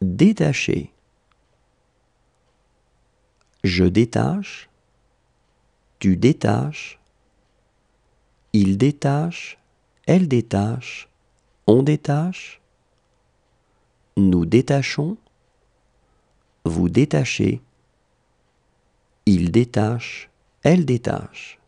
détacher. Je détache, tu détaches, il détache, elle détache, on détache, nous détachons, vous détachez, il détache, elle détache.